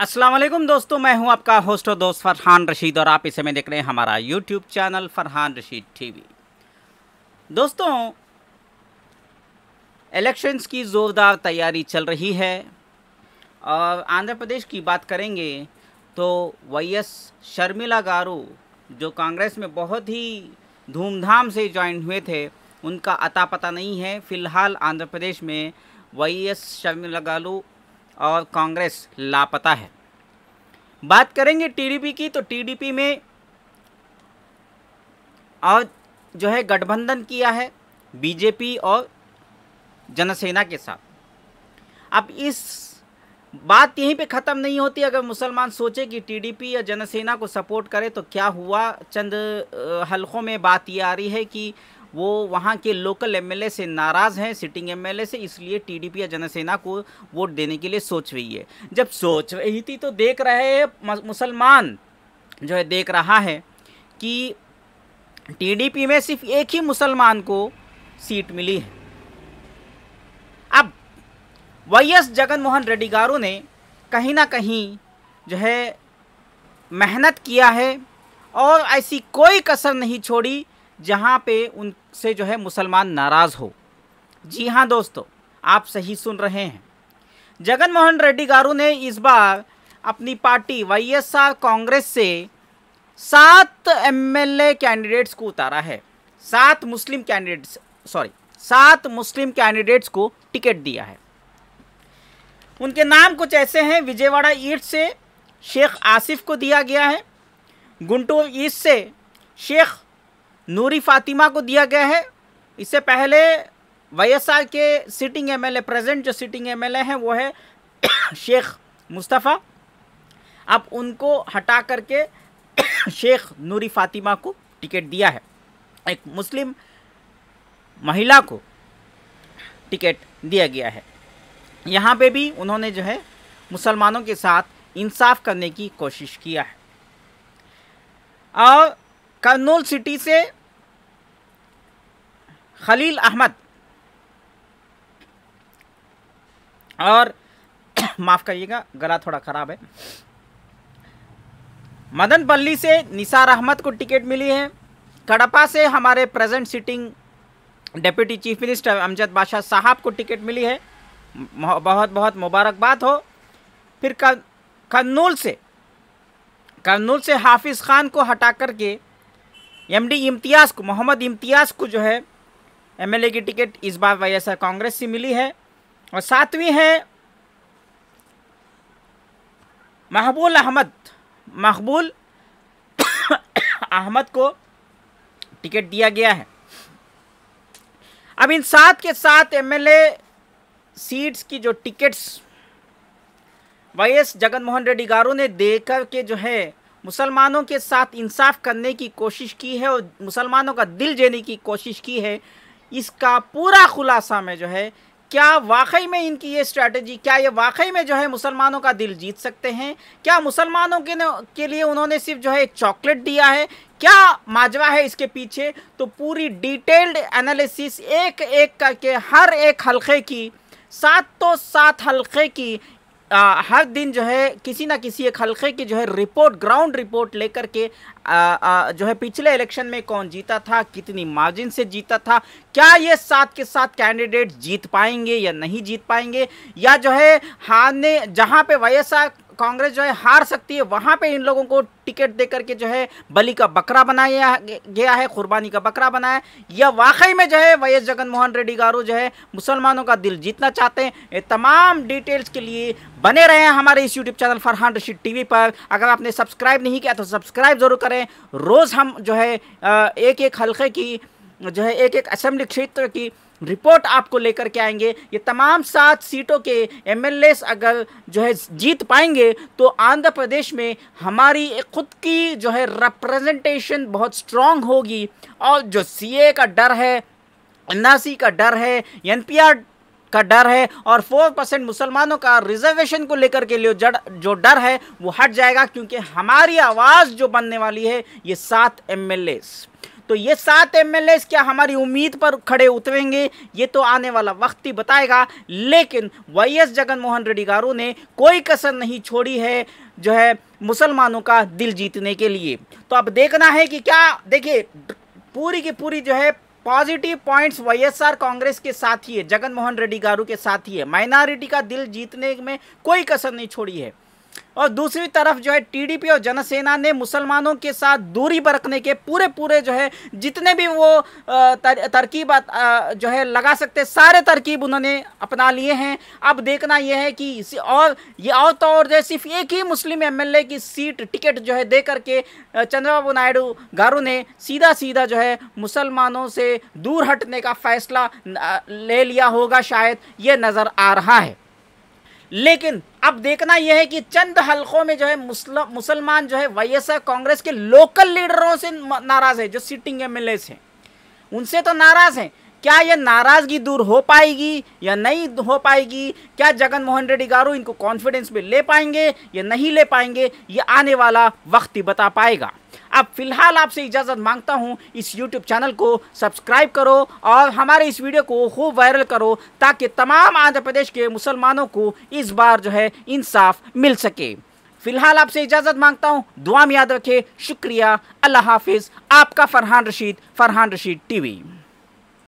असलम दोस्तों मैं हूं आपका होस्ट और दोस्त फरहान रशीद और आप इसे में देख रहे हैं हमारा YouTube channel Farhan Rashid TV दोस्तों इलेक्शंस की ज़ोरदार तैयारी चल रही है और आंध्र प्रदेश की बात करेंगे तो एस शर्मिला गारू जो कांग्रेस में बहुत ही धूमधाम से ज्वाइन हुए थे उनका अता पता नहीं है फ़िलहाल आंध्र प्रदेश में वाई एस शर्मिला गारू और कांग्रेस लापता है बात करेंगे टीडीपी की तो टीडीपी में और जो है गठबंधन किया है बीजेपी और जनसेना के साथ अब इस बात यहीं पे ख़त्म नहीं होती अगर मुसलमान सोचे कि टीडीपी या जनसेना को सपोर्ट करे तो क्या हुआ चंद हलकों में बात ये आ रही है कि वो वहाँ के लोकल एमएलए से नाराज़ हैं सिटिंग एमएलए से इसलिए टीडीपी या जनसेना को वोट देने के लिए सोच रही है जब सोच रही थी तो देख रहे मुसलमान जो है देख रहा है कि टीडीपी में सिर्फ एक ही मुसलमान को सीट मिली है अब वाई एस जगन मोहन रेड्डी गारू ने कहीं ना कहीं जो है मेहनत किया है और ऐसी कोई कसर नहीं छोड़ी जहाँ पे उनसे जो है मुसलमान नाराज़ हो जी हाँ दोस्तों आप सही सुन रहे हैं जगन मोहन रेड्डी गारू ने इस बार अपनी पार्टी वाईएसआर कांग्रेस से सात एमएलए कैंडिडेट्स को उतारा है सात मुस्लिम कैंडिडेट्स सॉरी सात मुस्लिम कैंडिडेट्स को टिकट दिया है उनके नाम कुछ ऐसे हैं विजयवाड़ा ईस्ट से शेख आसिफ को दिया गया है गुंटूर ईस्ट से शेख नूरी फातिमा को दिया गया है इससे पहले वाईएसआर के सिटिंग एमएलए प्रेजेंट जो सिटिंग एमएलए हैं वो है शेख मुस्तफ़ा अब उनको हटा करके शेख नूरी फातिमा को टिकट दिया है एक मुस्लिम महिला को टिकट दिया गया है यहाँ पे भी उन्होंने जो है मुसलमानों के साथ इंसाफ करने की कोशिश किया है और कर्नूल सिटी से खलील अहमद और माफ़ करिएगा गला थोड़ा ख़राब है मदन पल्ली से निसार अहमद को टिकट मिली है कड़पा से हमारे present sitting deputy chief minister Amjad Badshah Sahab को टिकट मिली है बहुत बहुत मुबारकबाद हो फिर कन्नूल से कर्नूल से हाफिज़ ख़ान को हटा करके एमडी इम्तियाज़ को मोहम्मद इम्तियाज़ को जो है एमएलए की टिकट इस बार वाईएसआर कांग्रेस से मिली है और सातवीं है महबूल अहमद महबूल अहमद को टिकट दिया गया है अब इन सात के साथ एमएलए सीट्स की जो tickets Y S Jaganmohan Reddy garu ने देकर के जो है मुसलमानों के साथ इंसाफ करने की कोशिश की है और मुसलमानों का दिल देने की कोशिश की है इसका पूरा खुलासा में जो है क्या वाकई में इनकी ये स्ट्रैटेजी क्या ये वाकई में जो है मुसलमानों का दिल जीत सकते हैं क्या मुसलमानों के के लिए उन्होंने सिर्फ जो है एक चॉकलेट दिया है क्या माजवा है इसके पीछे तो पूरी डिटेल्ड एनालिसिस एक एक करके हर एक हलके की सात तो सात हलके की आ, हर दिन जो है किसी ना किसी एक हलके की जो है रिपोर्ट ग्राउंड रिपोर्ट लेकर के आ, आ, जो है पिछले इलेक्शन में कौन जीता था कितनी मार्जिन से जीता था क्या ये साथ के साथ कैंडिडेट जीत पाएंगे या नहीं जीत पाएंगे या जो है हारने जहाँ पे वाई कांग्रेस जो है हार सकती है वहाँ पे इन लोगों को टिकट दे करके जो है बली का बकरा बनाया गया है कुर्बानी का बकरा बनाया यह वाकई में जो है वाई एस जगनमोहन रेड्डी गारू जो है मुसलमानों का दिल जीतना चाहते हैं ये तमाम डिटेल्स के लिए बने रहे हैं हमारे इस YouTube channel Farhan Rashid T पर अगर आपने सब्सक्राइब नहीं किया तो सब्सक्राइब ज़रूर करें रोज़ हम जो है एक एक हल्के की जो है एक एक असेंबली क्षेत्र की रिपोर्ट आपको लेकर के आएंगे ये तमाम सात सीटों के एम अगर जो है जीत पाएंगे तो आंध्र प्रदेश में हमारी खुद की जो है रिप्रेजेंटेशन बहुत स्ट्रांग होगी और जो सीए का डर है एन का डर है एन का डर है और फोर परसेंट मुसलमानों का रिजर्वेशन को लेकर के लिए जड़ जो डर है वो हट जाएगा क्योंकि हमारी आवाज़ जो बनने वाली है ये सात एम तो ये सात एम क्या हमारी उम्मीद पर खड़े उतरेंगे ये तो आने वाला वक्त ही बताएगा लेकिन वाई एस जगन मोहन रेड्डी गारू ने कोई कसर नहीं छोड़ी है जो है मुसलमानों का दिल जीतने के लिए तो अब देखना है कि क्या देखिए पूरी की पूरी जो है पॉजिटिव पॉइंट्स वाईएसआर कांग्रेस के साथ ही है जगन मोहन रेड्डी गारू के साथ ही है माइनॉरिटी का दिल जीतने में कोई कसर नहीं छोड़ी है और दूसरी तरफ जो है टीडीपी और जनसेना ने मुसलमानों के साथ दूरी बरतने के पूरे पूरे जो है जितने भी वो तर, तरकीब जो है लगा सकते सारे तरकीब उन्होंने अपना लिए हैं अब देखना यह है कि और ये और तो और जो सिर्फ एक ही मुस्लिम एमएलए की सीट टिकट जो है दे करके चंद्रबाबू नायडू गारू ने सीधा सीधा जो है मुसलमानों से दूर हटने का फैसला ले लिया होगा शायद ये नज़र आ रहा है लेकिन अब देखना यह है कि चंद हलकों में जो है मुसलमान जो है वाईएसआर कांग्रेस के लोकल लीडरों से नाराज है जो सिटिंग एम एल हैं उनसे तो नाराज हैं क्या यह नाराजगी दूर हो पाएगी या नहीं हो पाएगी क्या जगन मोहन रेड्डी गारू इनको कॉन्फिडेंस में ले पाएंगे या नहीं ले पाएंगे ये आने वाला वक्त ही बता पाएगा अब फिलहाल आपसे इजाज़त मांगता हूँ इस यूट्यूब चैनल को सब्सक्राइब करो और हमारे इस वीडियो को खूब वायरल करो ताकि तमाम आंध्र प्रदेश के मुसलमानों को इस बार जो है इंसाफ मिल सके फिलहाल आपसे इजाज़त मांगता हूँ दुआ में याद रखे शुक्रिया अल्लाह हाफिज़ आपका फरहान रशीद फरहान रशीद टीवी